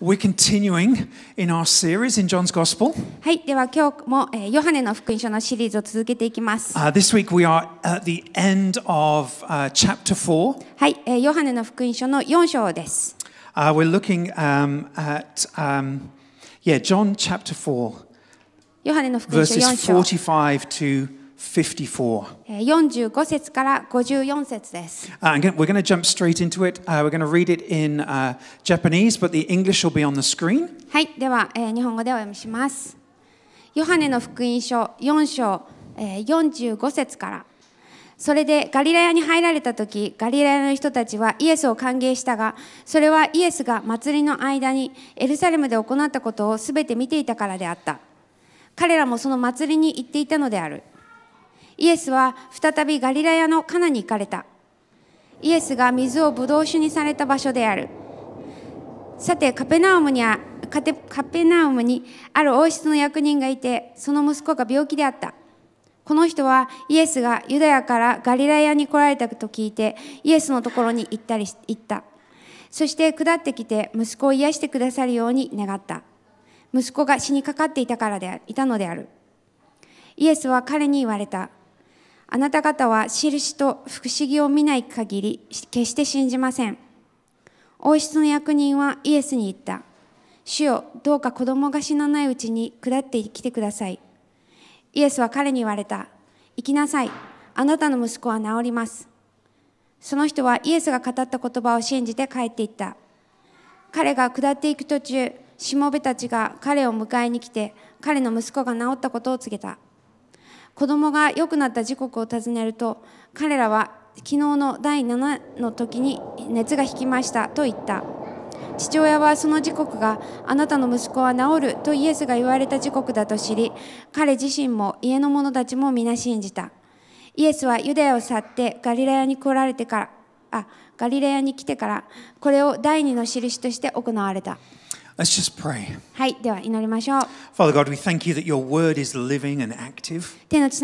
We're continuing in our series in John's Gospel. はい、では今日も、えー、ヨハネの福音書のシリーズを続けていきます。Uh, this week we are at the end of、uh, chapter 4. はいえーヨハネの福音書の we're looking um, at, um, yeah, John chapter 4. verses 45 to 45節から54節です。we're going to jump straight into it.、u we're going to read it in、Japanese, but the English will be on the screen. はい、では、え日本語でお読みします。ヨハネの福音書4章、え45節から。それでガリラヤに入られた時ガリラヤの人たちはイエスを歓迎したがそれはイエスが祭りの間にエルサレムで行ったことをすべて見ていたからであった彼らもその祭りに行っていたのであるイエスは再びガリラヤのカナに行かれた。イエスが水をブドウ酒にされた場所である。さてカペナウムにあカテカペナウムにある王室の役人がいてその息子が病気であったこの人はイエスがユダヤからガリラヤに来られたと聞いてイエスのところに行ったり行ったそして下ってきて息子を癒してくださるように願った息子が死にかかっていたからでいたのであるイエスは彼に言われたあなた方は印と不思議を見ない限り決して信じません。王室の役人はイエスに言った。主よ、どうか子供が死なないうちに下ってきてください。イエスは彼に言われた。行きなさい。あなたの息子は治ります。その人はイエスが語った言葉を信じて帰っていった。彼が下っていく途中、しもべたちが彼を迎えに来て、彼の息子が治ったことを告げた。子供が良くなった時刻を尋ねると彼らは昨日の第7の時に熱が引きましたと言った父親はその時刻があなたの息子は治るとイエスが言われた時刻だと知り彼自身も家の者たちも皆信じたイエスはユダヤを去ってガリラヤに来られてからあガリラヤに来てからこれを第二の印として行われた Let's just pray. Father God, we thank you that your word is living and active. We ask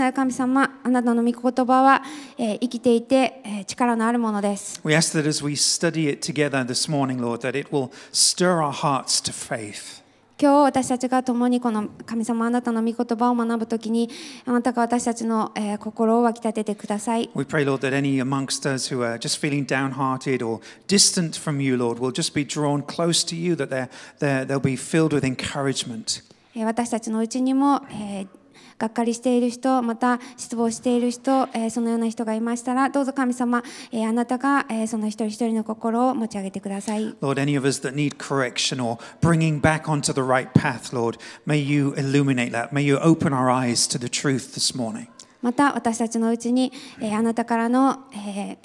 that as we study it together this morning, Lord, that it will stir our hearts to faith. 今日私たちが共にこの神様あなたの御言葉を学ぶときにあなたが私たちの、心を沸き立ててください。We pray, Lord, that any amongst us who are just feeling downhearted or distant from you, Lord, will just be drawn close to you, that t h e y they'll be filled with encouragement. 私たちのうちにも、えーがっかりしている人また失望している人、そのような人がいましたらどうぞ神様、あなたが、その一人一人の心を持ち上げてください。Lord, any of us that need correction or bringing back onto the right path, Lord, may you illuminate that. May you open our eyes to the truth this morning. また私たちのうちに、あなたからの、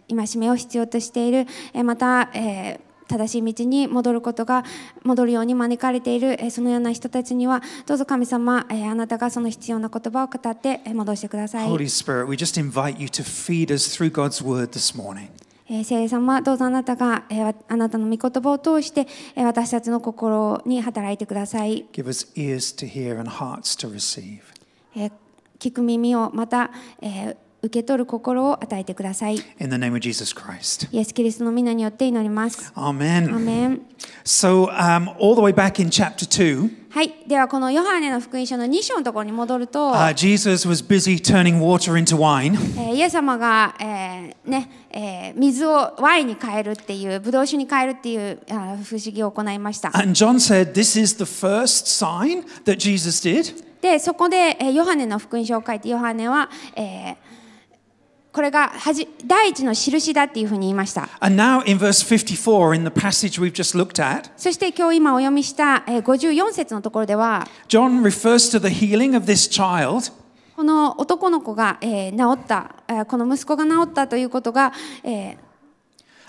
戒めを必要としている、また、え正しい道に戻ることが戻るように招かれている、えそのような人たちにはどうぞ神様、えあなたがその必要な言葉を語って戻してください。Holy Spirit, we just invite you to feed us through God's word this morning. 聖霊様、どうぞあなたがあなたの御言葉を通して私たちの心に働いてください。Give us ears to hear and hearts to receive. 聞く耳をまた、えー受け取る心を与えてください。イエス・キリストの皆によって祈ります。アーメン。アーメン。So, um, all the way back in chapter 2, はい、ではこのヨハネの福音書の2章のところに戻ると、uh, Jesus was busy turning water into wine. イエス様が、えーねえー、水をワインに変えるっていう、ブドウ酒に変えるっていう不思議を行いました。And John said, This is the first sign that Jesus did. で、そこで、えー、ヨハネの福音書を書いて、ヨハネは、えーこれが第一の印だっていうふうに言いました。And now in verse 54, in the passage we've just looked at, そして今日今お読みした54節のところでは、John refers to the healing of this child. この男の子が、えー、治った、この息子が治ったということが、えー、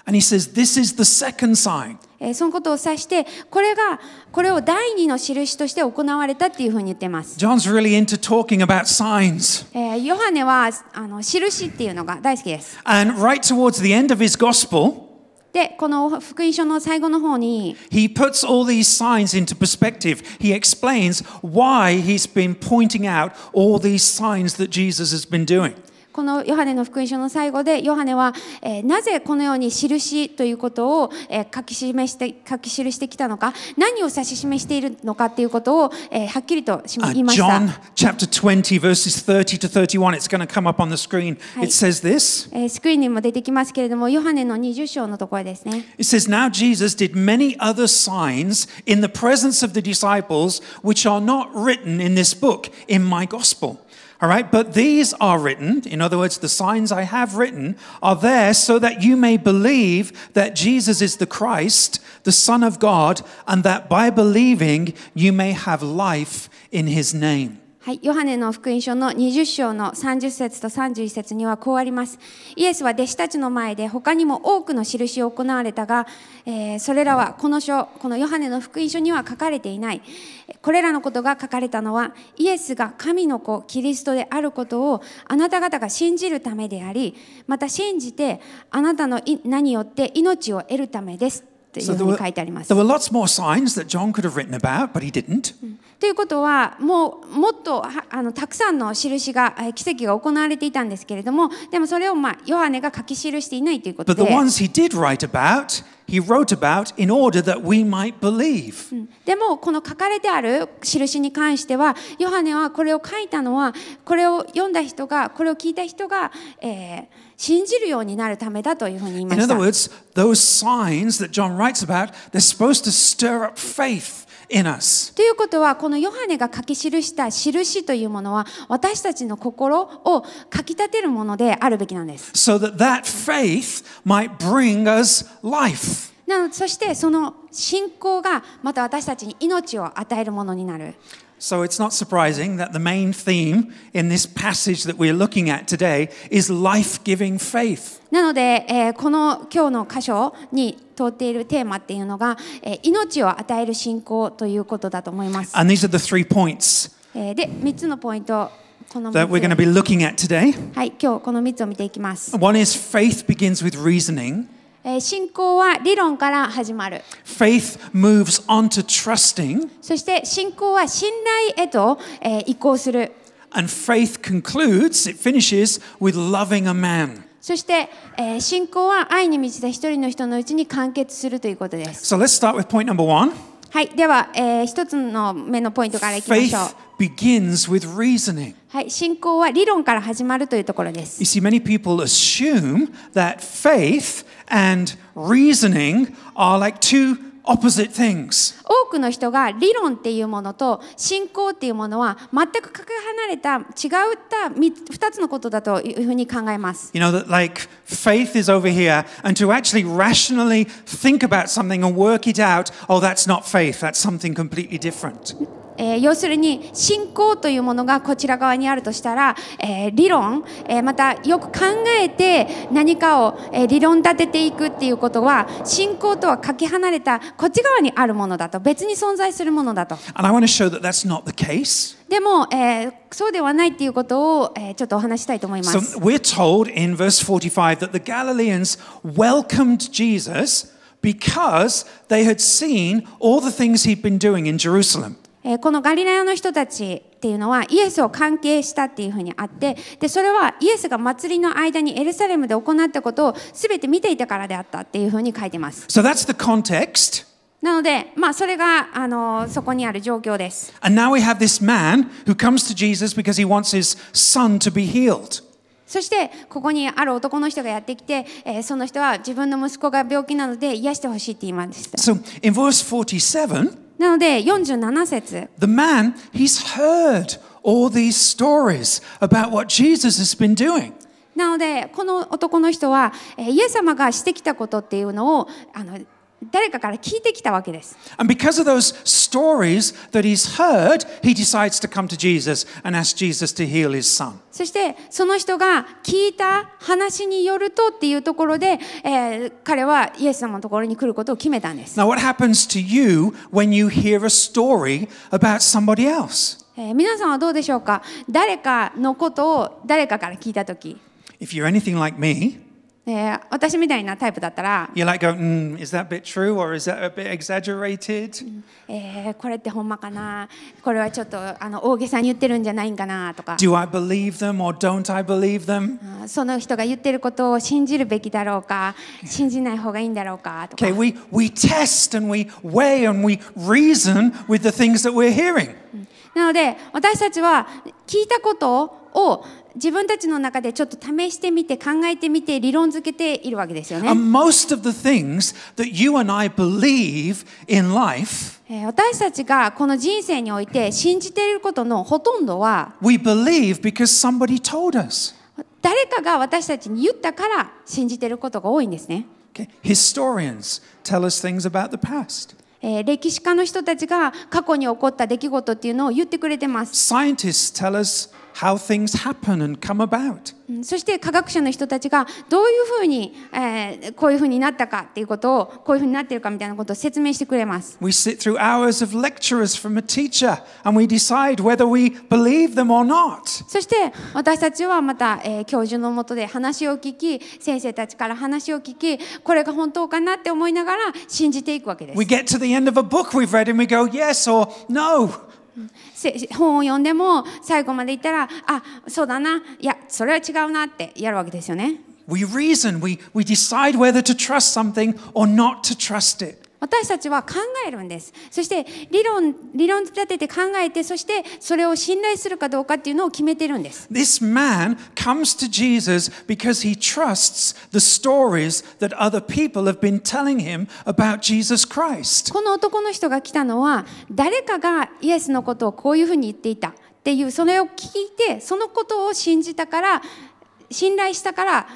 And he says, This is the second sign. えそのことを指してこれがこれを第二の印として行われたっていうふうに言ってます。John's really into talking about signs. えヨハネはあの印っていうのが大好きです。And right towards the end of his gospel で、この福音書の最後の方に、He puts all these signs into perspective. He explains why he's been pointing out all these signs that Jesus has been doing. このヨハネの福音書の最後でヨハネは、えー、なぜこのように印ということを、えー、書き示して書き記してきたのか何を指し示しているのかということを、えー、はっきりと言いました。Uh, John chapter 20 verses 30 to 31 it's going to come up on the screen、はい、it says this、えー、スクリーンにも出てきますけれどもヨハネの20章のところですね。It says now Jesus did many other signs in the presence of the disciples which are not written in this book in my gospel All right, but these are written, in other words, the signs I have written are there so that you may believe that Jesus is the Christ, the Son of God, and that by believing you may have life in his name. はい、ヨハネの福音書の20章の30節と31節にはこうあります。イエスは弟子たちの前で他にも多くの印を行われたが、えー、それらはこの書、このヨハネの福音書には書かれていない。これらのことが書かれたのは、イエスが神の子、キリストであることをあなた方が信じるためであり、また信じてあなたの名によって命を得るためです。っていうふうに書いてあります。So、there were, there were lots more signs that John could have written about, but he didn't. ということは、もうもっとあのたくさんの印が、奇跡が行われていたんですけれども、でもそれを、まあ、ヨハネが書き記していないということで。But the ones he did write about, he wrote about in order that we might believe. でもこの書かれてある印に関してはヨハネはこれを書いたのはこれを読んだ人がこれを聞いた人が、えー信じるようになるためだというふうに言いました。ということは、このヨハネが書き記した印というものは、私たちの心をかき立てるものであるべきなんです。So t そして、その信仰がまた私たちに命を与えるものになる。So it's not surprising that the main theme in this passage that we're looking at today is life-giving faith. なので、えー、この今日の箇所に通っているテーマっていうのが、えー、命を与える信仰ということだと思います。And these are the three points. えー、で、3つのポイント。That we're going to be looking at today. はい、今日この3つを見ていきます。One is faith begins with reasoning. 信仰は理論から始まる。Faith moves on to trusting. そして信仰は信頼へと、移行する。And faith concludes, it finishes with loving a man. そして、信仰は愛に満ちた一人の人のうちに完結するということです。So let's start with point number one. はい、では、え一つの目のポイントからいきましょう。begins with reasoning. はい、信仰は理論から始まるというところです。You see, many people assume that faith and reasoning are like two opposite things. 多くの人が理論っていうものと信仰っていうものは全くかけ離れた違った2つのことだというふうに考えます。You know that like faith is over here and to actually rationally think about something and work it out, oh that's not faith, that's something completely different. えー、要するに信仰というものがこちら側にあるとしたら、えー、理論、えまたよく考えて何かを、え理論立てていくっていうことは信仰とはかけ離れたこっち側にあるものだと別に存在するものだと。でも、えー、そうではないということを、えー、ちょっとお話したいと思います。So、we're told in verse 45 that the Galileans welcomed Jesus because they had seen all the things he'd been doing in Jerusalem. えこのガリラヤの人たちっていうのはイエスを関係したっていうふうにあってでそれはイエスが祭りの間にエルサレムで行ったことを全て見ていたからであったっていうふうに書いてます。So that's the context. なので、まあ、それがあのそこにある状況です。And now we have this man who comes to Jesus because he wants his son to be healed. そしてここにある男の人がやってきて、えー、その人は自分の息子が病気なので癒してほしいって言いました。So in verse 47なので47節 The man, he's heard all these stories about what Jesus has been doing. なのでこの男の人はイエス様がしてきたことっていうのをあの誰かから聞いてきたわけです。そして、その人が聞いた話によるとっていうところで、えー、彼はイエス様のところに来ることを決めたんです。Now, what h a p 皆さんはどうでしょうか誰かのことを誰かから聞いたとき。え私みたいなタイプだったら、y o u like going, mm, is that bit true or is that a bit exaggerated? えこれってほんまかなこれはちょっとあの大げさに言ってるんじゃないんかなとか、Do I believe them or don't I believe them? その人が言ってることを信じるべきだろうか、信じない方がいいんだろうかとか Okay,、we, we test and we weigh and we reason with the things that we're hearing. なので、私たちは聞いたことを自分たちの中でちょっと試してみて、考えてみて、理論づけているわけですよね。私たちがこの人生において信じていることのほとんどは、誰かが私たちに言ったから信じていることが多いんですね。Historians tell us things about the past. えー、歴史家の人たちが過去に起こった出来事っていうのを言ってくれてます。how things happen and come about. そして科学者の人たちがどういうふうに、えー、こういうふうになったかっていうことをこういうふうになっているかみたいなことを説明してくれます。We sit through hours of lectures from a teacher and we decide whether we believe them or not. そして私たちはまた、えー、教授のもとで話を聞き、先生たちから話を聞き、これが本当かなって思いながら信じていくわけです。We get to the end of a book we've read and we go yes or no. 本を読んでも最後まで言ったらあそうだないやそれは違うなってやるわけですよね。We reason, we, we decide whether to trust something or not to trust it. 私たちは考えるんですそして理論理論立てて考えてそしてそれを信頼するかどうかっていうのを決めてるんです This man comes to Jesus because he trusts the stories that other people have been telling him about Jesus Christ この男の人が来たのは誰かがイエスのことをこういうふうに言っていたっていうそれを聞いてそのことを信じたから信頼したから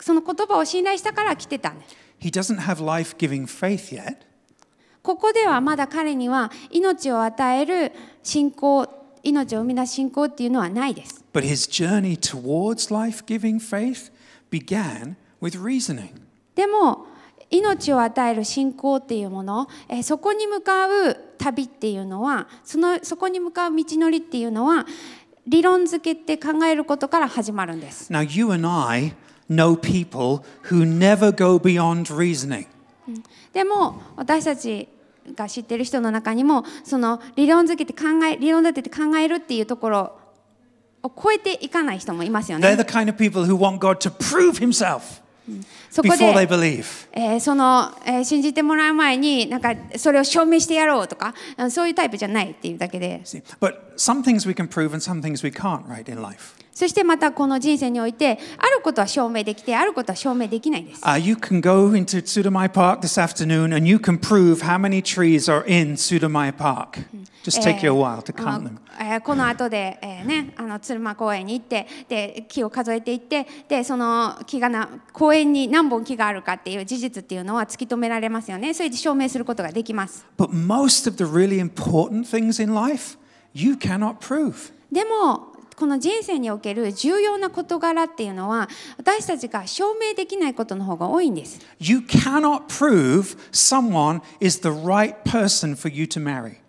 その言葉を信頼したから来てたんです He doesn't have life giving faith yet. ここではまだ彼には命を与える信仰、命を生み出す信仰っていうのはないです。But his journey towards life giving faith began with reasoning. でも、命を与える信仰っていうもの、えそこに向かう旅っていうのはそのそこに向かう道のりっていうのは理論づけって考えることから始まるんです。Now you and I know people who never go beyond reasoning. でも私たちが知ってる人の中にもその理論づけて考え理論立てて考えるっていうところを超えていかない人もいますよね。They're the kind of people who want God to prove himself. before そこで、えー、その、えー、信じてもらう前になんかそれを証明してやろうとかそういうタイプじゃないっていうだけで。But some things we can prove and some things we can't, right, in life. そしてまたこの人生において、あることは証明できて、あることは証明できないです。Uh, you can go into Tsurumai Park this afternoon and you can prove how many trees are in Tsurumai Park. Just take you a while to count them. えー、この後で、えーね、あの鶴間公園に行ってで、木を数えていって、でその木がな公園に何本木があるかっていう事実っていうのは突き止められますよね。それで証明することができます。But most of the really important things in life, you cannot prove. でもこの人生における重要な事柄っていうのは私たちが証明できないことの方が多いんです。You cannot prove someone is the right person for you to marry.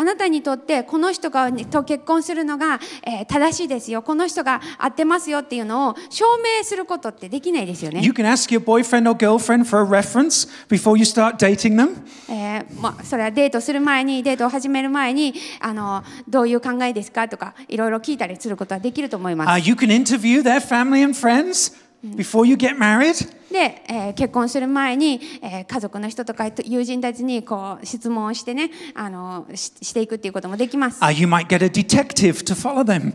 あなたにとってこの人がと結婚するのが、え正しいですよこの人が合ってますよっていうのを証明することってできないですよね。You can ask your boyfriend or girlfriend for a reference before you start dating them. えまあそれはデートする前にデートを始める前にあのどういう考えですかとかいろいろ聞いたりすることはできると思います。Uh, you can interview their family and friends. Before you get married? で、えー、結婚する前に、えー、家族の人とか友人たちにこう質問をしてねあのししていくっていうこともできます。Uh, you might get a detective to follow them.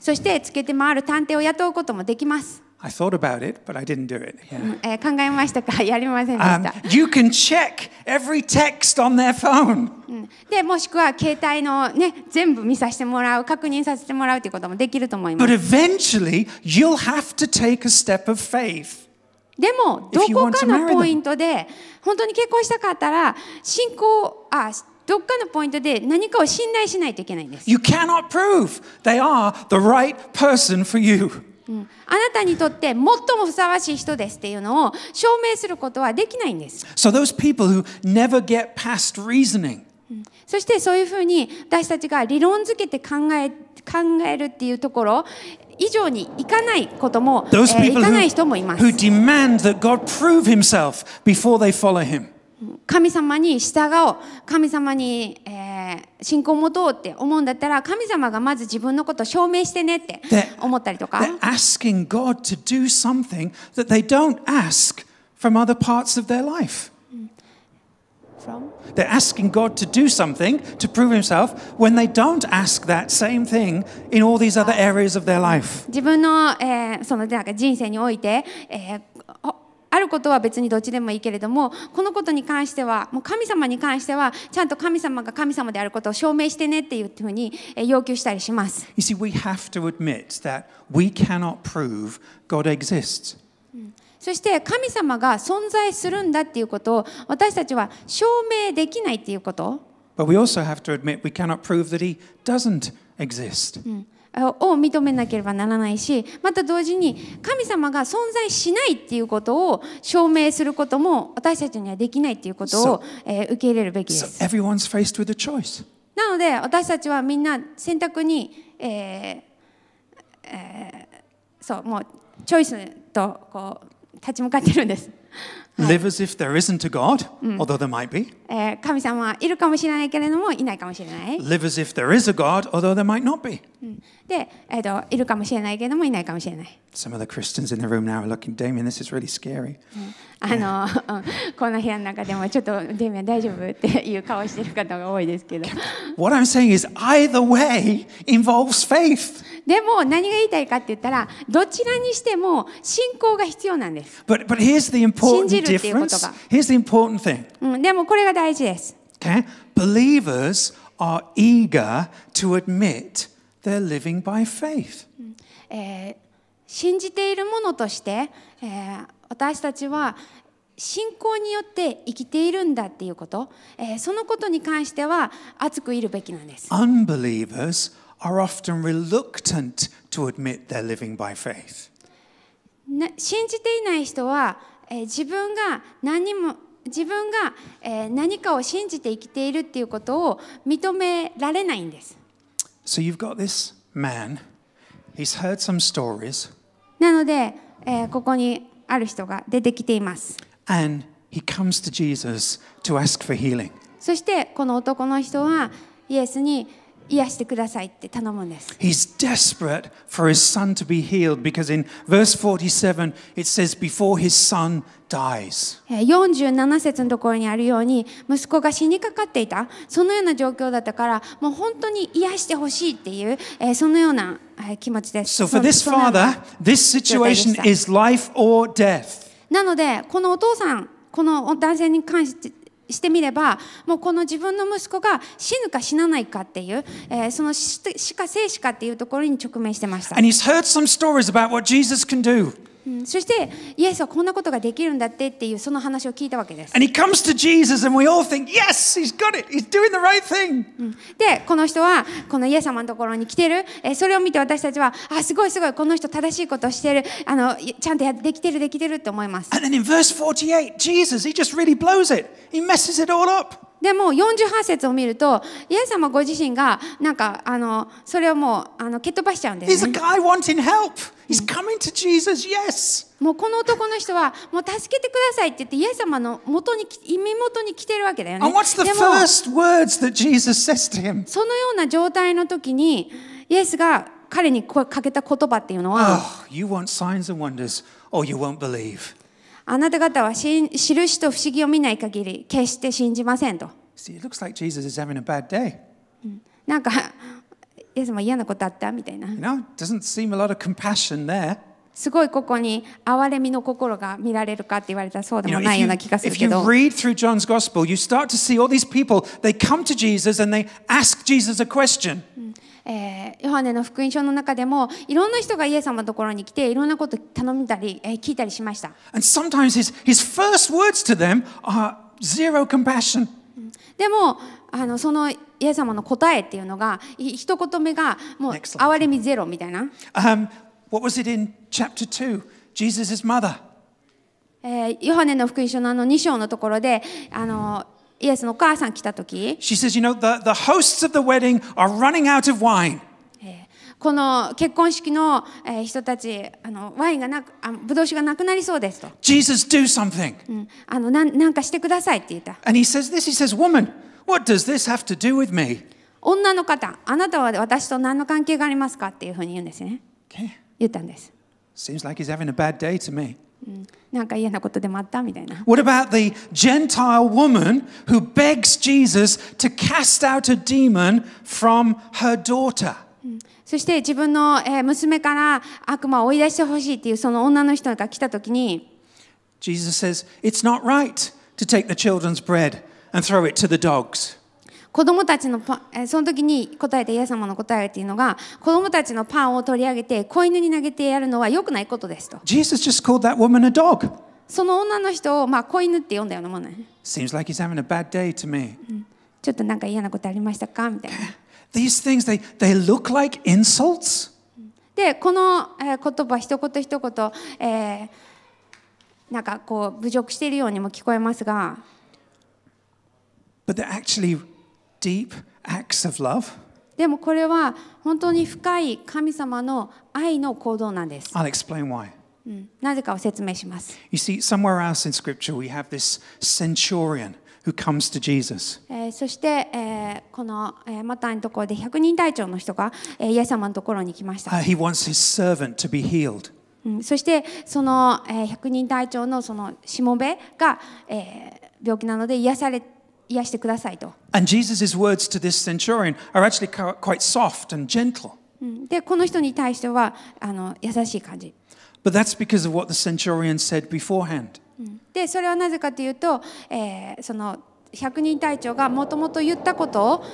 そしてつけて回る探偵を雇うこともできます。I thought about it, but I didn't do it. Yeah. 考えましたかやりません Um, you can check every text on their phone. で、もしくは携帯のね、全部見させてもらう、確認させてもらうということもできると思います。But eventually, you'll have to take a step of faith. でも、どこかのポイントで、本当に結婚したかったら、信仰、あ、どっかのポイントで何かを信頼しないといけないんです。You cannot prove they are the right person for you. うん、あなたにとって最もふさわしい人ですっていうのを証明することはできないんです。So those people who never get past reasoning. そしてそういうふうに私たちが理論づけて考え考えるっていうところ以上にいかないことも、えー、いかない人もいます。Who demand that God prove himself before they follow him. 神様に従おう神様に、えー、信仰を持とうって思うんだったら神様がまず自分のことを証明してねって思ったりとか。They're asking God to do something that they don't ask from other parts of their life. From? They're asking God to do something to prove Himself when they don't ask that same thing in all these other areas of their life. 自分の、えー、そのなんか人生において、えーあることは別にどっちでもいいけれどもこのことに関してはもう神様に関してはちゃんと神様が神様であることを証明してねっていうふうに要求したりします。You see, we have to admit that we cannot prove God exists. そして神様が存在するんだっていうことを私たちは証明できないっていうこと。But we also have to admit we cannot prove that he doesn't exist. を認めなければならないしまた同時に神様が存在しないっていうことを証明することも私たちにはできないっていうことを、え受け入れるべきです。なので私たちはみんな選択に、えーえー、そうもうチョイスとこう立ち向かってるんです。Live as if there isn't a God, although there might be. 神様はいるかもしれないけれども、いないかもしれない。Live as if there is a God, although there might not be. で、えっと、いるかもしれないけどもいないかもしれない。Some of the Christians in the room now are looking, Damien, this is really scary. あの、この部屋の中でもちょっと、デミアン大丈夫っていう顔してる方が多いですけど。What I'm saying is, either way involves faith. でも、何が言いたいかって言ったら、どちらにしても信仰が必要なんです。But, but here's the important difference. Here's the important thing. うん、でも、これが大事です。Okay? Believers are eager to admit living by faith. 信じているものとして、私たちは信仰によって生きているんだっていうこと、そのことに関しては熱くいるべきなんです。Unbelievers are often reluctant to admit they're living by faith. 信じていない人は、自分が何も自分が、何かを信じて生きているっていうことを認められないんです。So you've got this man, he's heard some stories. なので、えー、ここにある人が出てきています。And he comes to Jesus to ask for healing. そして、この男の人は、イエスに、癒してくださいって頼むんです。He's desperate for his son to be healed because in verse 47 it says, before his son dies. 47節のところにあるように、息子が死にかかっていた、そのような状況だったから、もう本当に癒してほしいっていう、えー、そのような気持ちです。So for this father, this situation is life or death. なので、このお父さん、この男性に関して、してみればもうこの自分の息子が死ぬか死なないかっていう、えー、その死か生死かっていうところに直面してました。And he's heard some stories about what Jesus can do. そしてイエスはこんなことができるんだってっていうその話を聞いたわけです。t h i n k yes, right で、この人はこのイエス様のところに来てる、えそれを見て私たちは、あ、すごいすごい、この人正しいことをしてる、あのちゃんとやできてる、できてるって思います。48, Jesus, really でも48節を見ると、イエス様ご自身がなんかあのそれをもうあの蹴っ飛ばしちゃうんです、ね。もうこの男の人はもう助けてくださいって言ってイエス様の元に耳元に来てるわけだよね。そのような状態の時にイエスが彼にかけた言葉っていうのは、あなた方はし印と不思議を見ない限り決して信じませんと。なんか。イエス様嫌なことあったみたいな。You know, doesn't seem a lot of compassion there. すごいここに憐れみの心が見られるかって言われたらそうでもないような気がするけど。If you read through John's Gospel, you start to see all these people, they come to Jesus and they ask Jesus a question. えー、ヨハネの福音書の中でもいろんな人がイエス様のところに来ていろんなこと頼みたり、えー、聞いたりしました。And sometimes his, his first words to them are zero compassion. でもあのそのイエス様の答えっていうのが一言目がもう憐れみゼロみたいな。Um, what was it in chapter 2? Jesus' mother. ヨハネの福音書のあの2章のところであのイエスのお母さん来た時。She says, you know, the, the hosts of the wedding are running out of wine. この結婚式の人たち、あのワインがなく、あブドウ酒がなくなりそうですと。Jesus, do something. うん、あのななんかしてくださいって言った。And he says this, he says, Woman, what does this have to do with me? 女の方、あなたは私と何の関係がありますかっていうふうに言うんですね。Okay. 言ったんです。Seems like he's having a bad day to me. なんか嫌なことでもあったみたいな。What about the Gentile woman who begs Jesus to cast out a demon from her daughter? そして自分の娘から悪魔を追い出してほしいっていうその女の人が来たときに、Jesus says, It's not right to take the children's bread and throw it to the dogs. 子供たちのパその時に答えたイエス様の答えっていうのが子供たちのパンを取り上げて子犬に投げてやるのは良くないことですと。Jesus just called that woman a dog. その女の人を、まあ、子犬って呼んだようなものね。like ちょっとなんか嫌なことありましたかみたいな。these things, they, they look like insults. で、この言葉、一言一言、えー、なんかこう侮辱しているようにも聞こえますが。But they're actually deep acts of love. でもこれは本当に深い神様の愛の行動なんです。I'll explain why. なぜかを説明します。You see, somewhere else in Scripture we have this centurion. who comes to Jesus. そして、このマタイのところで100人隊長の人がイエス様のところに来ました。He wants his servant to be healed. そしてその100人隊長のそのしもべが病気なので癒されて癒してくださいと。And Jesus' words to this centurion are actually quite soft and gentle. で、この人に対してはあの優しい感じ。But that's because of what the centurion said beforehand. でそれはなぜかというと、えー、その百人隊長がもともと言ったこと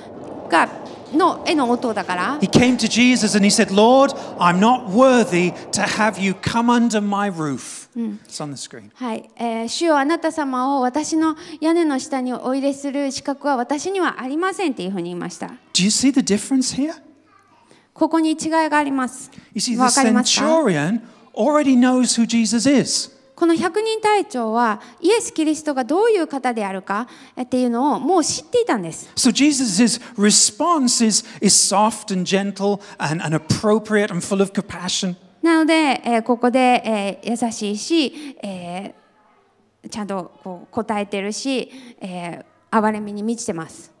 がの絵の音だから。He came to Jesus and he said, Lord, I'm not worthy to have you come under my roof. It's on the screen. はい、えー。主よあなた様を私の屋根の下においでする資格は私にはありませんっていうふうに言いました。Do you see the difference here? ここに違いがあります。You see, the centurion already knows who Jesus is. この百人隊長はイエス・キリストがどういう方であるかっていうのをもう知っていたんです。So Jesus' response is, is soft and gentle and, and appropriate and full of compassion. なので、えー、ここで、えー、優しいし、えー、ちゃんとこう答えてるし、えー、哀れみに満ちてます。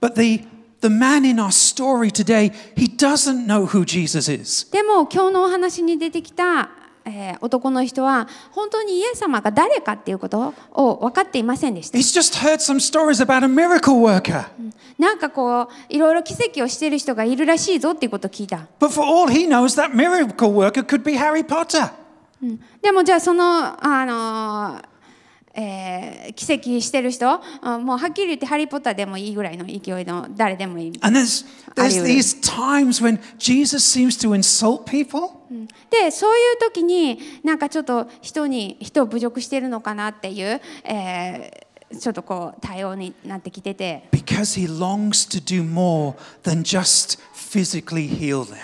But the The man in our story today, he doesn't know who Jesus is. でも今日のお話に出てきたえ男の人は本当にイエス様が誰かっていうことを分かっていませんでした。なんかこう、いろいろ奇跡をしてる人がいるらしいぞっていうことを聞いた。でもじゃあその、あのえー、奇跡してる人、もうはっきり言ってハリー・ポッターでもいいぐらいの勢いの誰でもいい。And there's, there's these times when Jesus seems to insult people. で、そういう時に、なんかちょっと人に、人を侮辱してるのかなっていう、えー、ちょっとこう対応になってきてて。Because he longs to do more than just physically heal them.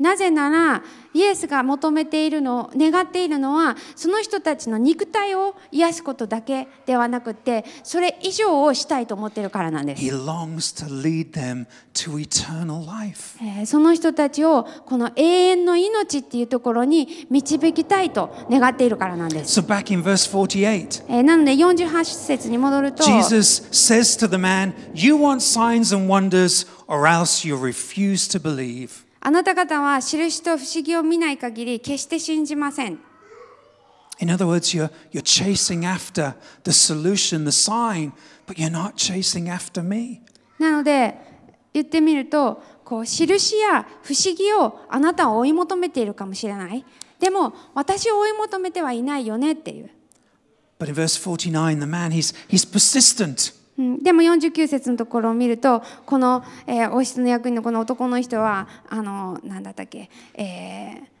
なぜなら、イエスが求めているの願っているのはその人たちの肉体を癒すことだけではなくてそれ以上をしたいと思っているからなんです。その人たちをこの永遠の命っていうところに導きたいと願っているからなんです。So、back in verse 48, なので48節に戻ると、Jesus says to the man, You want signs and wonders, or else you refuse to believe. あなた方は印と不思議を見ない限り決して信じません。In other words, you're, you're chasing after the solution, the sign, but you're not chasing after me. なので、言ってみると、こう印や不思議をあなたは追い求めているかもしれない。でも、私を追い求めてはいないよねっていう。But in verse 49, the man, he's, he's persistent. うん、でも49節のところを見るとこの、えー、王室の役員のこの男の人はあの何だったっけ、えー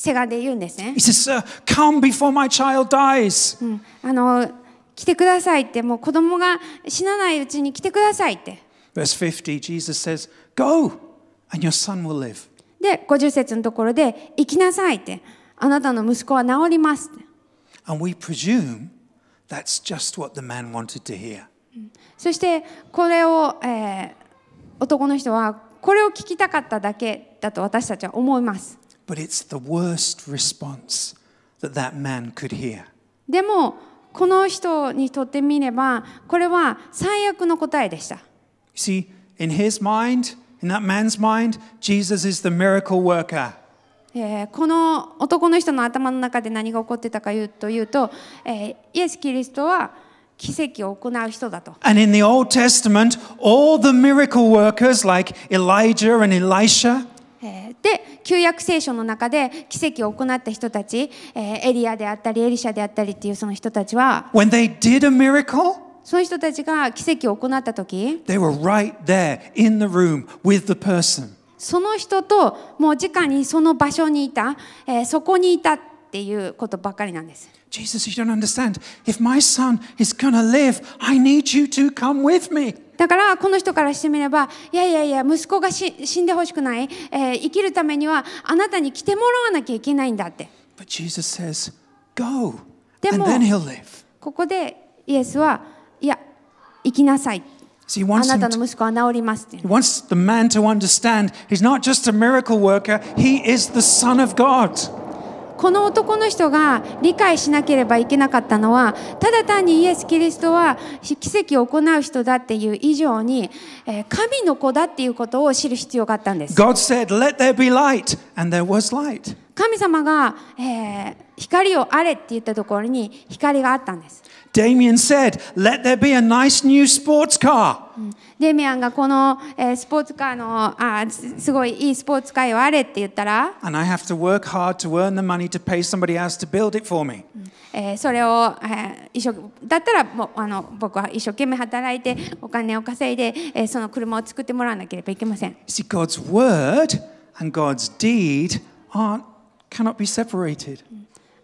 せがで言うんですね。says, Come before my child dies.、うん、あの来てくださいって、もう子供が死なないうちに来てくださいって。Verse 50, Jesus says, Go and your son will live. で、50節のところで、行きなさいって、あなたの息子は治ります。And we presume that's just what the man wanted to hear. そしてこれを、えー、男の人はこれを聞きたかっただけだと私たちは思います。But it's the worst response that that man could hear. でもこの人にとってみればこれは最悪の答えでした。See, in his mind, in that man's mind, Jesus is the miracle worker. えー、この男の人の頭の中で何が起こってたかというと、えー、イエス・キリストは奇跡を行う人だと。And in the Old Testament, all the miracle workers like Elijah and Elisha で、旧約聖書の中で奇跡を行った人たち、エリアであったり、エリシャであったりっていうその人たちは、When they did a miracle, その人たちが奇跡を行ったとき、they were right there in the room with the person. その人ともう直にその場所にいた、えー、そこにいたっていうことばかりなんです。Jesus, you don't understand. If my son is going to live, I need you to come with me. だからこの人からしてみれば、いやいやいや、息子が死んでほしくない、えー、生きるためにはあなたに来てもらわなきゃいけないんだって。But Jesus says, Go, and then he'll live. ここでイエスは、いや、行きなさい。See, he wants, he wants the man to understand he's not just a miracle worker, he is the Son of God. この男の人が理解しなければいけなかったのはただ単にイエス・キリストは奇跡を行う人だっていう以上に神の子だっていうことを知る必要があったんです。God said, Let there be light, and there was light. 神様が、えー、光をあれって言ったところに光があったんです。デ a m i e said, Let there be a nice new sports car. デミアンがこの、えー、スポーツカーのあーすごいいいスポーツカーよあれって言ったら、えー、それを、えー、一生だったらもあの僕は一生懸命働いてお金を稼いで、えー、その車を作ってもらわなければいけません。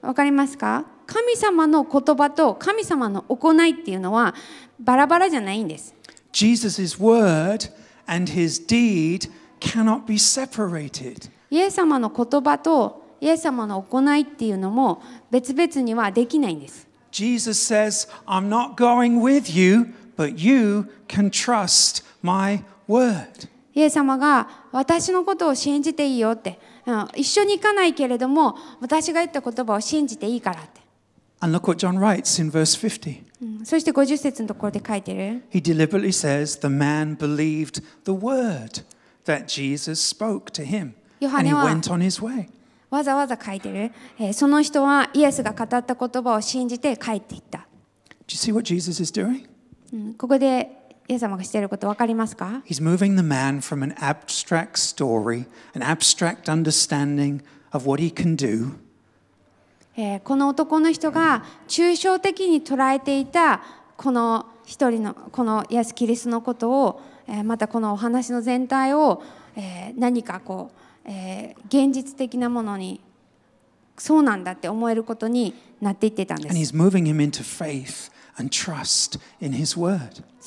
わかりますか神様の言葉と神様の行いっていうのはバラバラじゃないんです。Jesus' word and his deed cannot be separated. イエス様の言葉とイエス様の行いっていうのも別々にはできないんです。Jesus says, I'm not going with you, but you can trust my word. イエス様が私のことを信じていいよって、一緒に行かないけれども私が言った言葉を信じていいからって。And look what John writes in verse 50. Mm. そして50節のところで書いてる。He deliberately says the man believed the word that Jesus spoke to him. And he went on his way. わざわざ書いてる、えーその人はイエスが語った言葉を信じて帰っていった。Do you see what Jesus is doing? He's moving the man from an abstract story, an abstract understanding of what he can do, えこの男の人が抽象的に捉えていたこの一人のこのイエス・キリストのことを、えまたこのお話の全体を、え何かこう、え現実的なものにそうなんだって思えることになっていってたんです。そ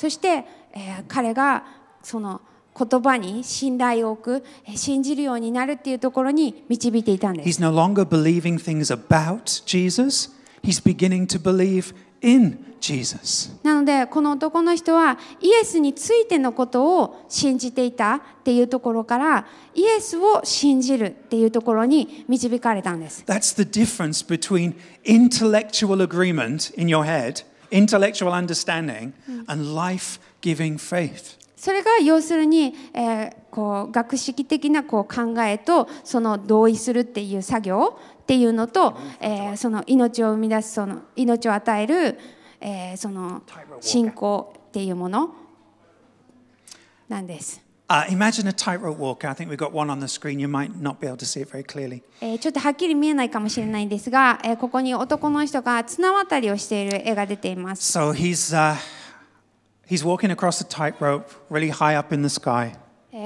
して、え彼がその言葉に信頼を置く、信じるようになるっていうところに導いていたんです。He's no longer believing things about Jesus, he's beginning to believe in Jesus. なので、この男の人はイエスについてのことを信じていたっていうところから、イエスを信じるっていうところに導かれたんです。That's the difference between intellectual agreement in your head, intellectual understanding, and life giving faith. それが要するに、えー、こう学識的なこう考えとその同意するっていう作業っていうのと、えー、その命を生み出すその命を与える、えー、その信仰っていうものなんです。Uh, imagine a tightrope walker. I think we've got one on the screen. You might not be able to see it very clearly. ちょっとはっきり見えないかもしれないんですが、ここに男の人が綱渡りをしている絵が出ています。So he's、uh, He's walking across a tightrope really high up in the sky.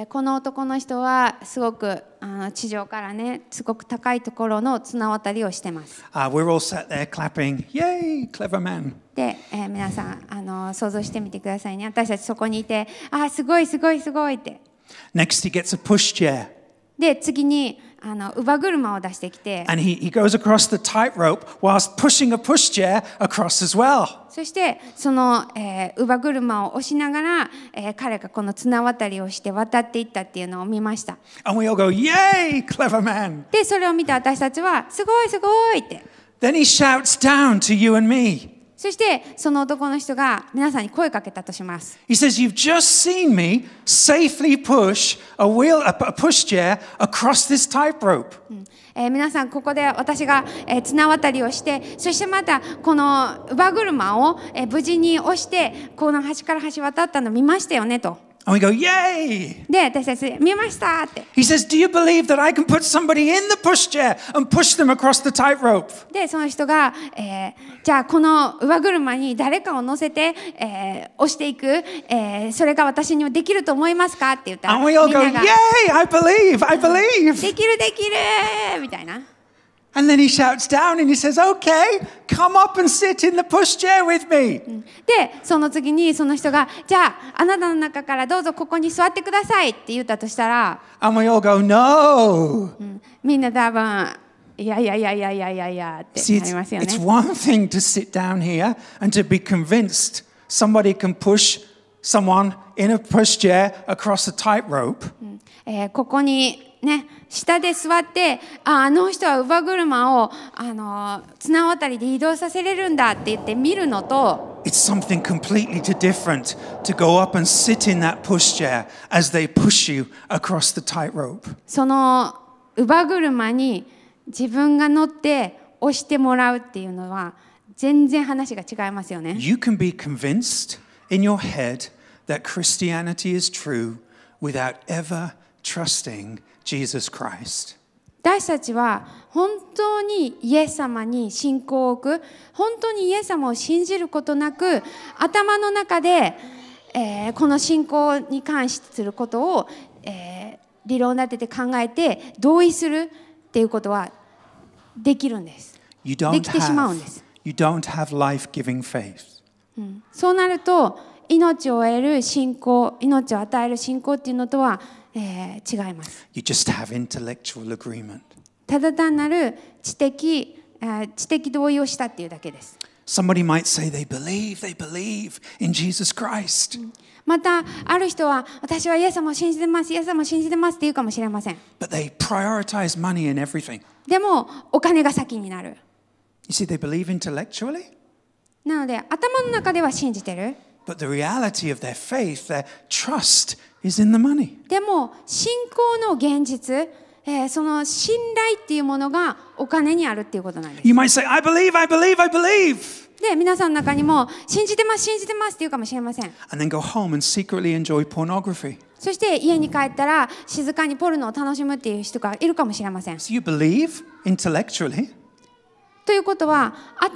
この男の人はすごくあの地上からね、すごく高いところの綱渡りをしてます。Uh, we're all sat there clapping, yay, clever man. で、えー、皆さんあの想像してみてくださいね。私たちそこにいて、あ、すごいすごいすごいって。Next he gets a pushchair. で次にあの乳母車を出してきて。And he, he goes across the tightrope whilst pushing a pushchair across as well. そしてその、えー、乳母車を押しながら、えー、彼がこの綱渡りをして渡っていったっていうのを見ました。And we all go, Yay, clever man! で、それを見た私たちは、すごいすごいって。Then he shouts down to you and me. そしてその男の人が皆さんに声かけたとします。He says, You've just seen me safely push a wheel, a pushchair across this tightrope.、うんえー、皆さん、ここで私が、えー、綱渡りをして、そしてまたこの馬車を、えー、無事に押して、この端から端渡ったの見ましたよねと。And we go, Yay! で、私たち、見ましたって。He says, Do you believe that I can put somebody in the pushchair and push them across the tightrope? で、その人が、えー、じゃあこの上車に誰かを乗せて、えー、押していく、えー、それが私にはできると思いますかって言ったら。And we all go, Yay! I believe! I believe! できるできるみたいな。And then he shouts down and he says, Okay, come up and sit in the pushchair with me. Mm. で、その次にその人が、じゃあ、あなたの中からどうぞここに座ってくださいって言ったとしたら、And we all go, No! Mm. みんな多分、いやいやいやいやいやいやいやってなりますよね。See, it's, it's one thing to sit down here and to be convinced somebody can push someone in a pushchair across a tightrope. Mm. 下で座ってああの人は乳母車をあの綱渡りで移動させれるんだって言って見るのと It's something completely too different to go up and sit in that pushchair as they push you across the tightrope. その乳母車に自分が乗って押してもらうっていうのは全然話が違いますよね。You can be convinced in your head that Christianity is true without ever trusting Jesus Christ. 私たちは本当にイエス様に信仰を置く本当にイエス様を信じることなく頭の中で、えー、この信仰に関しすることを、えー、理論立てて考えて同意するっていうことはできるんです。できてしまうんです。You don't have life-giving faith. うん、そうなると命を得る信仰命を与える信仰っていうのとはえー、違います。You just have intellectual agreement. ただ単なる知的、知的同意をしたっていうだけです。Somebody might say they believe, they believe in Jesus Christ. また、ある人は私はイエス様を信じてます、イエス様を信じてますって言うかもしれません。But they prioritize money and everything. でも、お金が先になる。You see, they believe intellectually? なので、頭の中では信じてる。But the reality of their faith, their trust is in the money. でも信仰の現実、えー、その信頼っていうものがお金にあるっていうことなんです。You might say, I believe, I believe, I believe. で、皆さんの中にも、信じてます、信じてますって言うかもしれません。And then go home and secretly enjoy pornography. そして家に帰ったら静かにポルノを楽しむっていう人がいるかもしれません。So、you believe intellectually? ということは頭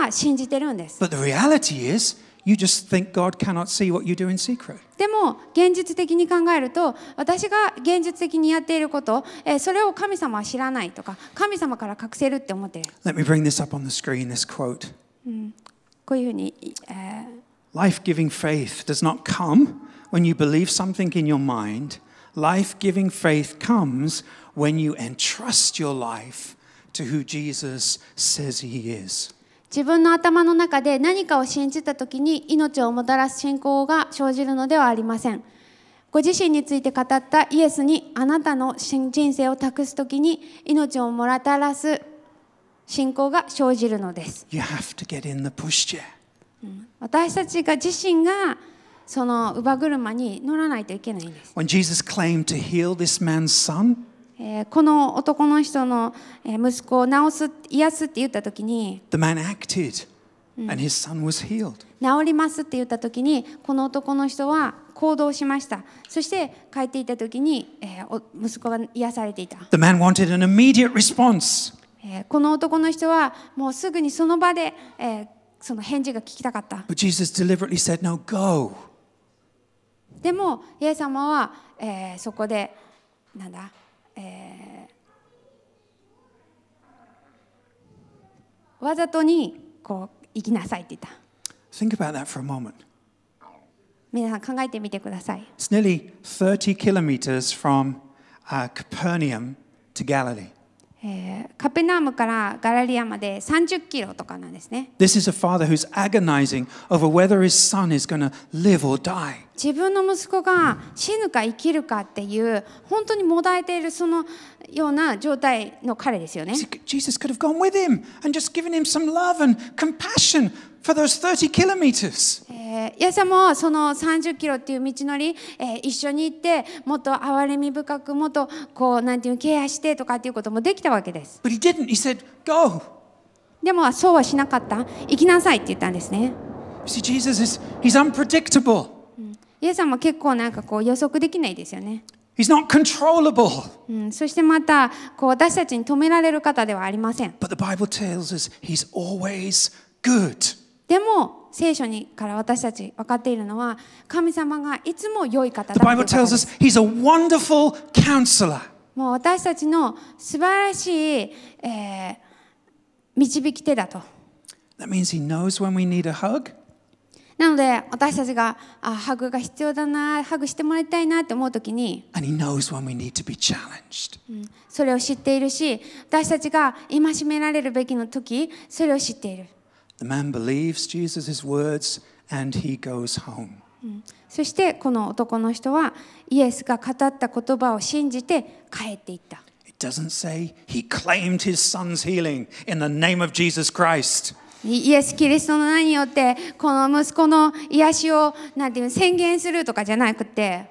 では信じてるんです。But the reality is, you just think God cannot see what you do in secret. でも現実的に考えると私が現実的にやっていること、えー、それを神様は知らないとか神様から隠せるって思ってる。Let me bring this up on the screen, this quote.、うん、こういうふうに。えー Life giving faith does not come when you believe something in your mind. Life giving faith comes when you entrust your life to who Jesus says he is. 自分の頭の中で何かを信じた時に命をもたらす信仰が生じるのではありませんご自身について語ったイエスにあなたの人生を託す時に命をもたらす信仰が生じるのです。私たちが自身がその乳母車に乗らないといけないんです。When Jesus claimed to heal this man's son, えー、この男の人の息子を治す癒すって言った時に The man acted and his son was healed. 治りますって言った時にこの男の人は行動しましたそして帰っていた時に、えー、息子が癒されていた The man wanted an immediate response. この男の人はもうすぐにその場で、えー、その返事が聞きたかった。But Jesus deliberately said, no, go. でも、イエス様は、えー、そこで、なんだえー、わざとにこう行きなさいって言った。Think about that for a moment. 皆さん考えてみてください。It's nearly 30 kilometers from、uh, Capernaum to Galilee. えー、カペナームからガラリアまで30キロとかなんですね。This is a father who's agonizing over whether his son is going to live or die. 自分の息子が死ぬか生きるかっていう本当にもだえているそのような状態の彼ですよね。Jesus could have gone with him and just given him some love and compassion. for those 30 kilometers. イエス様はその30キロっていう道のり、えー、一緒に行ってもっと憐れみ深くもっとこうなんていうケアしてとかっていうこともできたわけです。But he He said, Go. でもそうはしなかった。行きなさいって言ったんですね。See, Jesus is he's unpredictable. イエス様は結構なんかこう予測できないですよね。He's not controllable. うん、そしてまたこう私たちに止められる方ではありません。But the Bible tells us he's always good. でも聖書にから私たち分かっているのは神様がいつも良い方だ The Bible tells us he's a wonderful counselor. もう私たちの素晴らしい、えー、導き手だと。That means he knows when we need a hug. なので私たちがあハグが必要だな、ハグしてもらいたいなって思うときに、それを知っているし、私たちが戒められるべきのとき、それを知っている。The man believes Jesus' words and he goes home. そしてこの男の人はイエスが語った言葉を信じて帰っていった。It doesn't say he claimed his son's healing in the name of Jesus Christ. イエス・キリストの名によってこの息子の癒しをなんていう宣言するとかじゃなくて。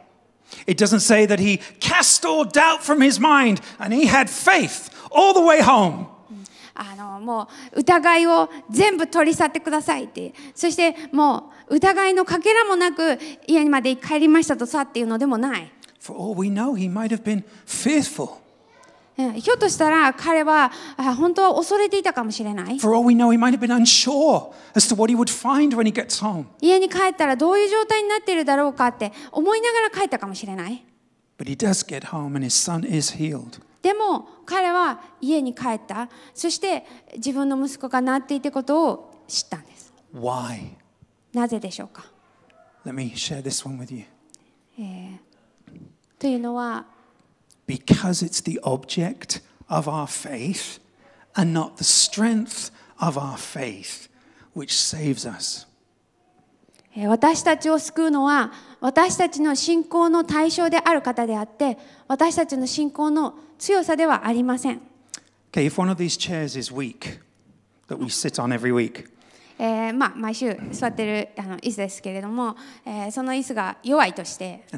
It doesn't say that he cast all doubt from his mind and he had faith all the way home. あのもう疑いを全部取り去ってくださいってそしてもう疑いのかけらもなく家にまで帰りましたとさっていうのでもない。ひょっとしたら彼は本当は恐れていたかもしれない。家に帰ったらどういう状態になっているだろうかって思いながら帰ったかもしれない。でも彼は家に帰ったそして自分の息子がなっていたことを知ったんです Why? なぜでしょうか Let me share this one with you. えー、というのは Because it's the object of our faith and not the strength of our faith which saves us. 私たちを救うのは私たちの信仰の対象である方であって私たちの信仰の強さではありません。えーまあ、毎週座ってるあの椅子ですけれども、えー、その椅子が弱いとして。で、あ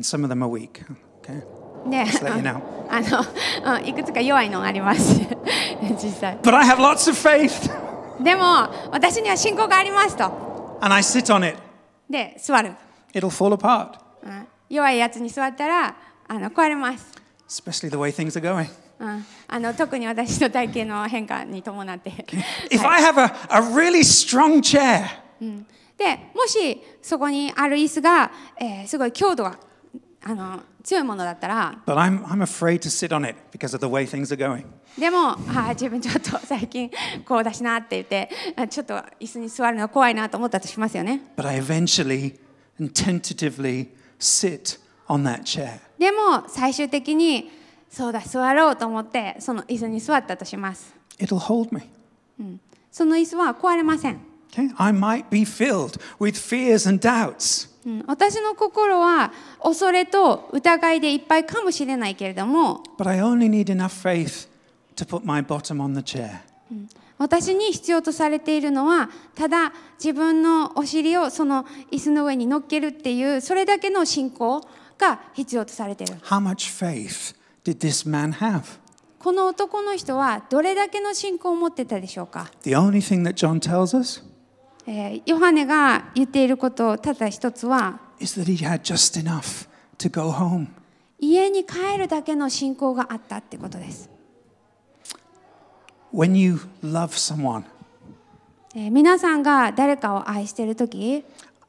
の、いくつか弱いのあります。実際。But I have lots of faith. でも、私には信仰がありますと。And I sit on it. で座る。It'll fall apart. 弱いやつに座ったらあの壊れます。Especially the way things are going. あの特に私の体型の変化に伴って。If I have a, a really strong chair. でもしそこにある椅子が、えー、すごい強度があの強いものだったら。But I'm, I'm afraid to sit on it because of the way things are going. でも、あ自分ちょっと最近こうだしなって言って、ちょっと椅子に座るの怖いなと思ったとしますよね。But I eventually and tentatively sit on that chair. でも、最終的にそうだ、座ろうと思って、その椅子に座ったとします。It'll hold me.、うん、その椅子は壊れません。Okay? I might be filled with fears and doubts. うん、私の心は恐れと疑いでいっぱいかもしれないけれどもうん、私に必要とされているのはただ自分のお尻をその椅子の上に乗っけるっていうそれだけの信仰が必要とされている How much faith did this man have? この男の人はどれだけの信仰を持ってたでしょうか The only thing that John tells us ヨハネが言っていることただ一つは家に帰るだけの信仰があったってことです。When you love someone, 皆さんが誰かを愛しているとき、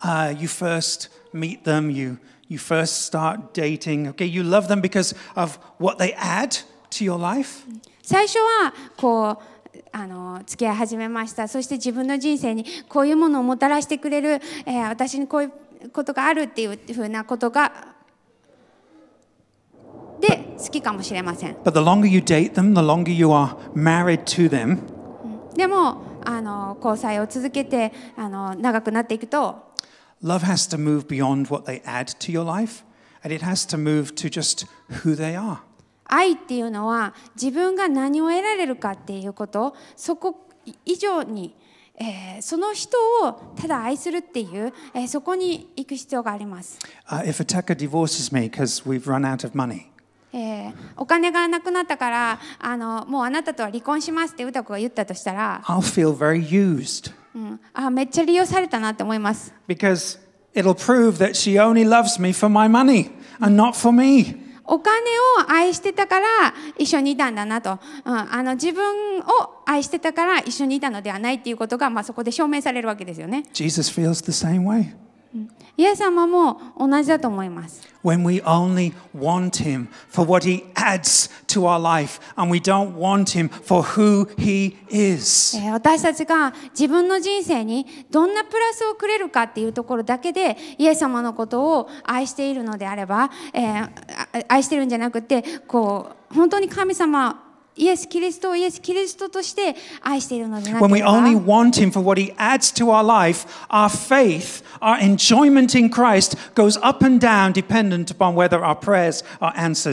uh, you first meet them, you, you first start dating, okay? you love them because of what they add to your life. 最初はこうあの付き合い始めましたそして自分の人生にこういうものをもたらしてくれる、えー、私にこういうことがあるっていうふうなことがで好きかもしれません。でもあの交際を続けてあの長くなっていくと。Love has to move beyond what they add to your life and it has to move to just who they are. 愛っていうのは自分が何を得られるかっていうことそこ以上に、えー、その人をただ愛するっていう、えー、そこに行く必要があります。if a t a k divorces me because we've run out of money. えー、お金がなくなったからあのもうあなたとは離婚しますって歌子が言ったとしたら I'll feel very used、うん、あめっちゃ利用されたなって思います。Because it'll prove that she only loves me for my money and not for me. お金を愛してたから一緒にいたんだなと、うん、あの自分を愛してたから一緒にいたのではないっていうことが、まあ、そこで証明されるわけですよね。Jesus feels the same way. イエス様も同じだと思います。When we only want Him for what He adds to our life and we don't want Him for who He is. 私たちが自分の人生にどんなプラスをくれるかっていうところだけでイエス様のことを愛しているのであれば、えー、愛してるんじゃなくてこう本当に神様イエス・キリストをイエス・キリストとして愛しているのでなければ o u r f a i t h our Christ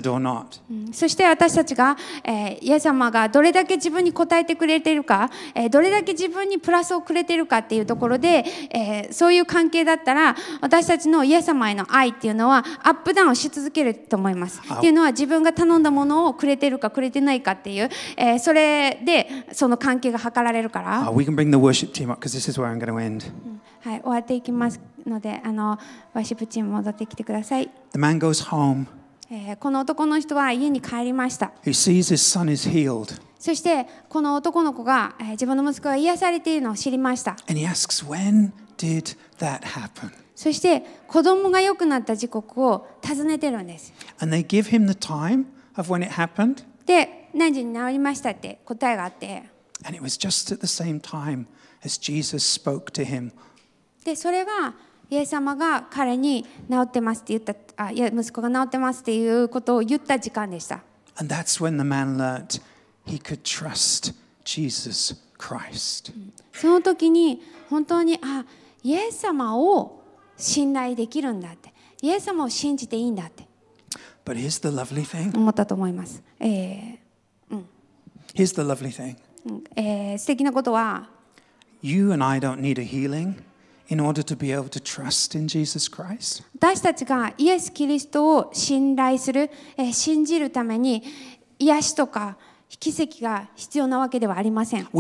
d o w n そして私たちが、えー、イエス様がどれだけ自分に応えてくれているか、えー、どれだけ自分にプラスをくれているかっていうところで、えー、そういう関係だったら私たちのイエス様への愛っていうのはアップダウンし続けると思います。っていうのは自分が頼んだものをくれてるかくれてないかっていうていう、えー、それでその関係が図られるから、はい終わっていきますのであのワシプチー戻ってきてくださいえこの男の人は家に帰りました。そして、この男の子が、え自分の息子が癒されているのを知りました。そして、子供が良くなった時刻を訪ねているんです。で、何時に治りましたって答えがあって。And it was just at the same time as Jesus spoke to him. で、それはイエス様が彼に治ってますって言った、あ、いや息子が治ってますっていうことを言った時間でした。And that's when the man learnt he could trust Jesus Christ. その時に本当にあ、イエス様を信頼できるんだって、イエス様を信じていいんだって。But here's the lovely thing. 思ったと思います。えー Here's the lovely thing. Eh, you and I don't need a healing in order to be able to trust in Jesus Christ. We do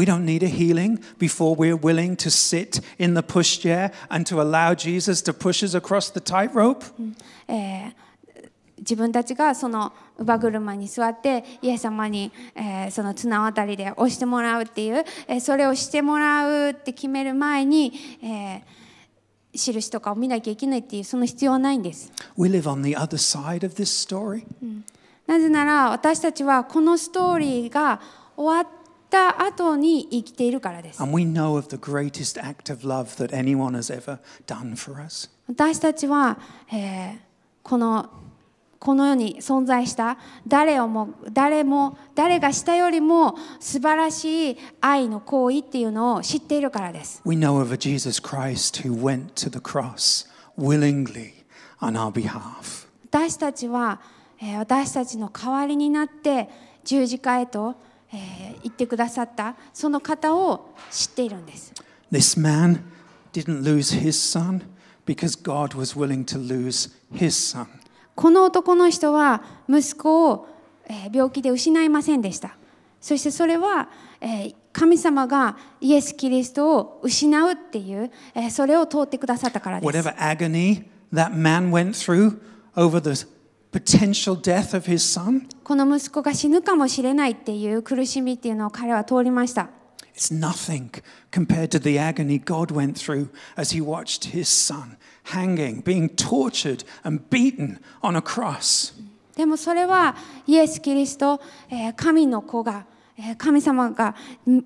don't need a healing before we're willing to sit in the pushchair and to allow Jesus to push us across the tightrope. えー mm. eh, 自分たちがその乳母車に座ってイエス様に、えー、その綱渡りで押してもらうっていう、えー、それをしてもらうって決める前に、えー、印とかを見なきゃいけないっていうその必要はないんです。We live on the other side of this story.、なぜなら私たちはこのストーリーが終わった後に生きているからです。And we know of the greatest act of love that anyone has ever done for us. 私たちは、えー、このこの世に存在した誰をも誰も誰がしたよりも素晴らしい愛の行為っていうのを知っているからです。We know of a Jesus Christ who went to the cross willingly on our behalf. 私たちは、えー、私たちの代わりになって十字架へと、えー、行ってくださったその方を知っているんです。This man didn't lose his son because God was willing to lose his son. この男の人は息子を病気で失いませんでしたそしてそれは神様がイエス・キリストを失うっていうそれを通ってくださったからです Whatever agony that man went through over the potential death of his son この息子が死ぬかもしれないっていう苦しみっていうのを彼は通りました It's nothing compared to the agony God went through as he watched his son でもそれはイエス・キリスト、神の子が、神様が、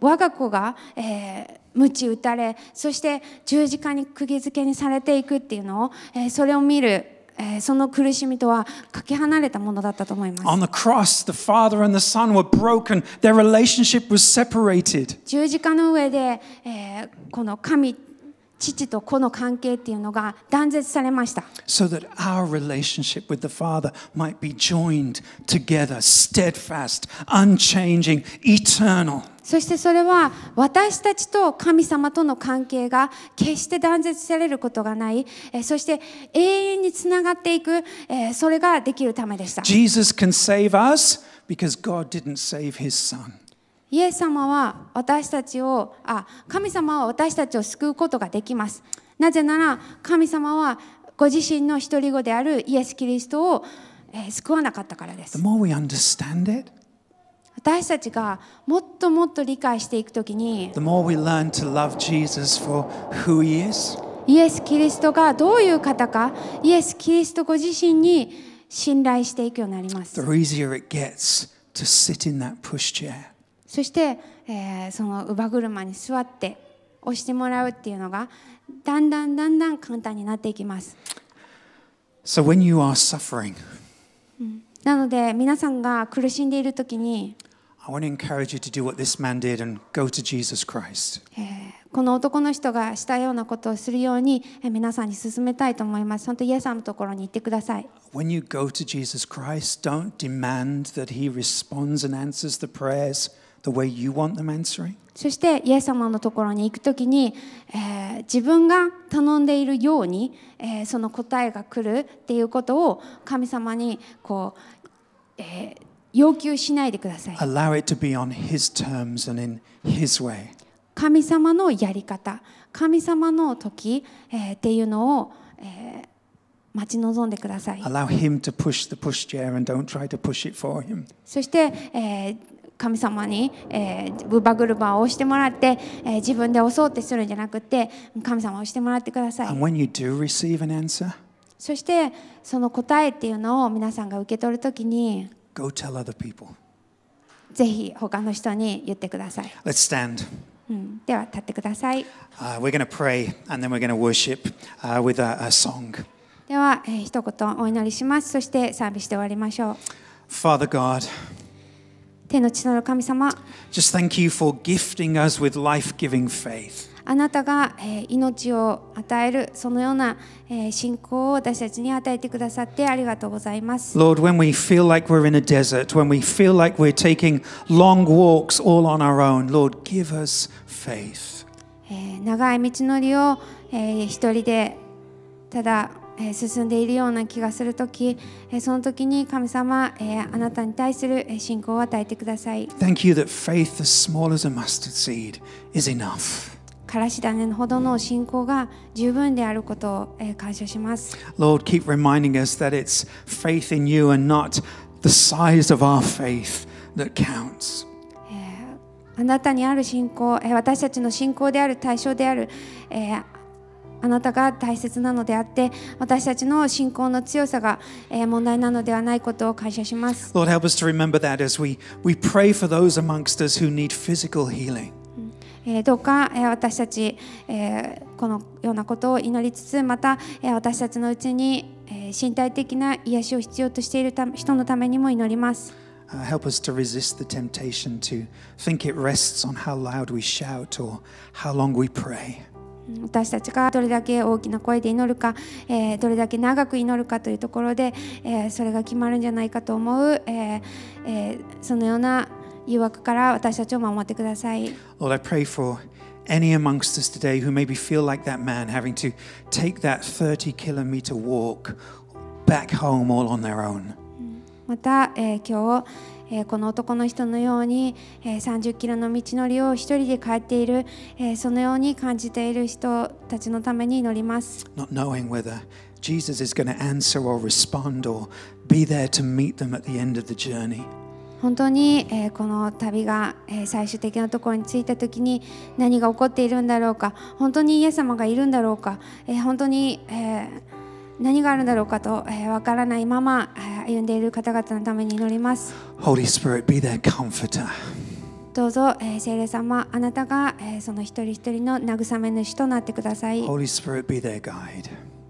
我が子が、えー、鞭打たれ、そして十字架に釘付けにされていくっていうのを、それを見る。その苦しみとはかけ離れたものだったと思います。十字架の上で、この神父と子の関係っていうのが断絶されました。So that our relationship with the Father might be joined together, steadfast, unchanging, eternal. そしてそれは私たちと神様との関係が決して断絶されることがない、そして永遠につながっていく、それができるためでした。Jesus can save us because God didn't save his son. イエス様は私たちをあ神様は私たちを救うことができますなぜなら神様はご自身の独り子であるイエス・キリストを、え救わなかったからです私たちがもっともっと理解していくときにイエス・キリストがどういう方かイエス・キリストご自身に信頼していくようになります。The easier it gets to sit in that pushchair. そして、えー、その乳母車に座って押してもらうっていうのがだんだんだんだん簡単になっていきます。So when you are suffering, なので皆さんが苦しんでいるときに I want to encourage you to do what this man did and go to Jesus Christ. この男の人がしたようなことをするように皆さんに進めたいと思います。本当にイエス様のところに行ってください。When you go to Jesus Christ, don't demand that he responds and answers the prayers the way you want them answering? そして、イエス様のところに行くときに、えー、自分が頼んでいるように、えー、その答えが来るっていうことを神様にこう、えー、要求しないでください。Allow it to be on His terms and in His way. 神様のやり方、神様の時、えー、っていうのを、えー、待ち望んでください。Allow him to push the pushchair and don't try to push it for him. そして、えー神様に、えー、ブバグルバを押してもらって、えー、自分で押そうってするんじゃなくて神様を押してもらってください。And when you do receive an answer, そしてその答えっていうのを皆さんが受け取るときに Go tell other people. ぜひ他の人に言ってください。Let's stand. では立ってください。we're going to pray and then we're going to worship、with a, song. では、え一言お祈りします。そして賛美して終わりましょう。Father God, 天の父なる神様 Just thank you for gifting us with life-giving faith. あなたが、えー、命を与えるそのような、えー、信仰を私たちに与えてくださってありがとうございます。Lord, when we feel like we're in a desert, when we feel like we're taking long walks all on our own, Lord, give us faith. えー、長い道のりを、えー、一人でただえ進んでいるような気がする時、えその時に神様、えあなたに対する信仰を与えてください。Thank you that faith as small as a mustard seed is enough. からし種ほどの信仰が十分であることを感謝します。Lord, keep reminding us that it's faith in you and not the size of our faith that counts. あなたにある信仰、私たちの信仰である対象である、えーあなたが大切なのであって私たちの信仰の強さが問題なのではないことを感謝します。Lord, help us to remember that as we, we pray for those amongst us who need physical healing. どうか私たちこのようなことを祈りつつまた私たちのうちに身体的な癒しを必要としている人のためにも祈ります。help us to resist the temptation to think it rests on how loud we shout or how long we pray. 私たちがどれだけ大きな声で祈るか、えー、どれだけ長く祈るかというところで、えー、それが決まるんじゃないかと思う、えー、そのような誘惑から私たちを守ってください。Lord, I pray for any amongst us today who maybe feel like that man having to take that 30 kilometer walk back home all on their own. また、えー、今日えこの男の人のように、え30キロの道のりを1人で帰っている、えそのように感じている人たちのために祈ります。Not knowing whether Jesus is going to answer or respond or be there to meet them at the end of the journey. 本当に、えー、この旅が、えー、最終的なところに着いた時に何が起こっているんだろうか本当にイエス様がいるんだろうか、えー、本当に、えー何があるだろうかとえー、からないまま歩んでいる方々のために祈ります。Holy Spirit, be their comforter. どうぞ、えー、聖霊様、あなたが、えー、その一人一人の慰め主となってください。Holy Spirit, be their guide.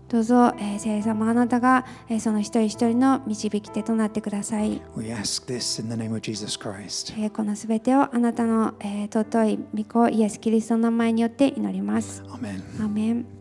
どうぞ、えー、聖霊様、あなたが、えー、その一人一人の導き手となってください。We ask this in the name of Jesus Christ. えー、このすべてをあなたの、えー、尊い御子イエス・キリストの名前によって祈ります。アメン。アメン